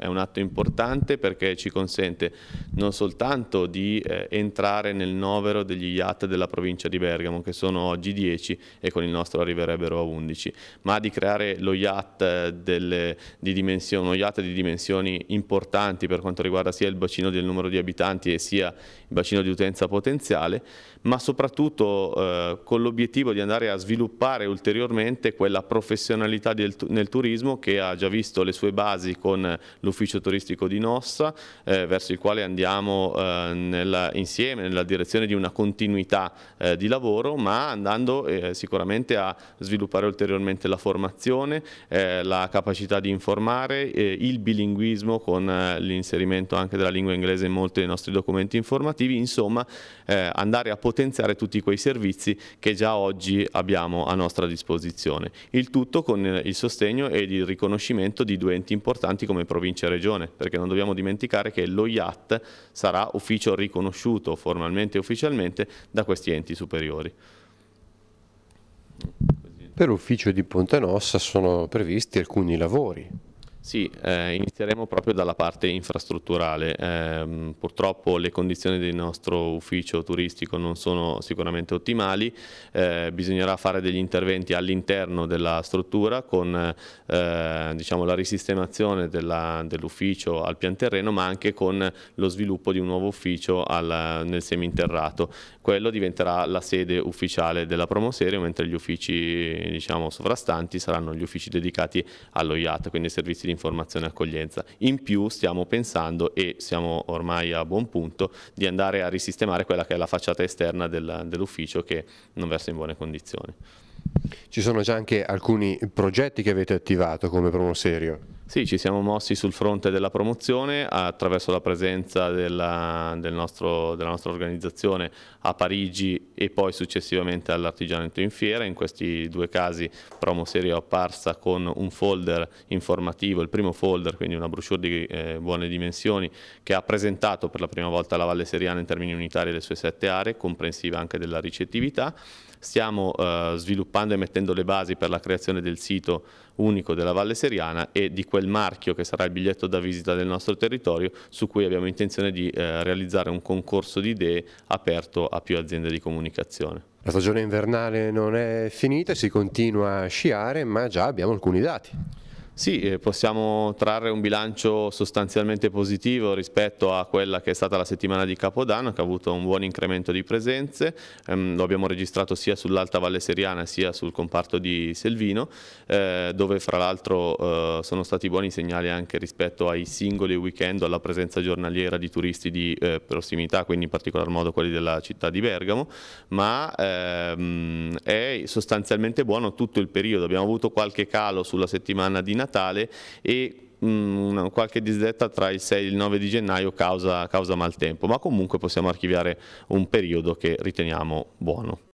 è un atto importante perché ci consente non soltanto di eh, entrare nel novero degli IAT della provincia di Bergamo, che sono oggi 10 e con il nostro arriverebbero a 11, ma di creare lo IAT, eh, delle, di, dimension, IAT di dimensioni importanti per quanto riguarda sia il bacino del numero di abitanti e sia il bacino di utenza potenziale, ma soprattutto eh, con l'obiettivo di andare a sviluppare ulteriormente quella professionalità del, nel turismo che ha già visto le sue basi con l'università l'ufficio turistico di Nossa, eh, verso il quale andiamo eh, nella, insieme nella direzione di una continuità eh, di lavoro, ma andando eh, sicuramente a sviluppare ulteriormente la formazione, eh, la capacità di informare, eh, il bilinguismo con l'inserimento anche della lingua inglese in molti dei nostri documenti informativi, insomma andare a potenziare tutti quei servizi che già oggi abbiamo a nostra disposizione. Il tutto con il sostegno ed il riconoscimento di due enti importanti come provincia vice regione, perché non dobbiamo dimenticare che lo IAT sarà ufficio riconosciuto formalmente e ufficialmente da questi enti superiori. Per l'ufficio di Ponte Nossa sono previsti alcuni lavori sì, eh, inizieremo proprio dalla parte infrastrutturale. Eh, purtroppo le condizioni del nostro ufficio turistico non sono sicuramente ottimali, eh, bisognerà fare degli interventi all'interno della struttura con eh, diciamo, la risistemazione dell'ufficio dell al pian terreno ma anche con lo sviluppo di un nuovo ufficio al, nel seminterrato. Quello diventerà la sede ufficiale della promoserie mentre gli uffici diciamo, sovrastanti saranno gli uffici dedicati allo IAT, quindi ai servizi di di informazione e accoglienza. In più stiamo pensando e siamo ormai a buon punto di andare a risistemare quella che è la facciata esterna del, dell'ufficio che non versa in buone condizioni. Ci sono già anche alcuni progetti che avete attivato come Promoserio. Sì, ci siamo mossi sul fronte della promozione attraverso la presenza della, del nostro, della nostra organizzazione a Parigi e poi successivamente all'Artigianato in Fiera. In questi due casi Promo Serie è apparsa con un folder informativo, il primo folder, quindi una brochure di eh, buone dimensioni che ha presentato per la prima volta la Valle Seriana in termini unitari le sue sette aree, comprensiva anche della ricettività. Stiamo eh, sviluppando e mettendo le basi per la creazione del sito unico della Valle Seriana e di questo quel marchio che sarà il biglietto da visita del nostro territorio su cui abbiamo intenzione di eh, realizzare un concorso di idee aperto a più aziende di comunicazione. La stagione invernale non è finita, si continua a sciare ma già abbiamo alcuni dati. Sì, eh, possiamo trarre un bilancio sostanzialmente positivo rispetto a quella che è stata la settimana di Capodanno che ha avuto un buon incremento di presenze, ehm, lo abbiamo registrato sia sull'Alta Valle Seriana sia sul comparto di Selvino eh, dove fra l'altro eh, sono stati buoni segnali anche rispetto ai singoli weekend, alla presenza giornaliera di turisti di eh, prossimità, quindi in particolar modo quelli della città di Bergamo, ma ehm, è sostanzialmente buono tutto il periodo, abbiamo avuto qualche calo sulla settimana di Natale Natale e mh, mm, qualche disdetta tra il 6 e il 9 di gennaio causa, causa maltempo, ma comunque possiamo archiviare un periodo che riteniamo buono.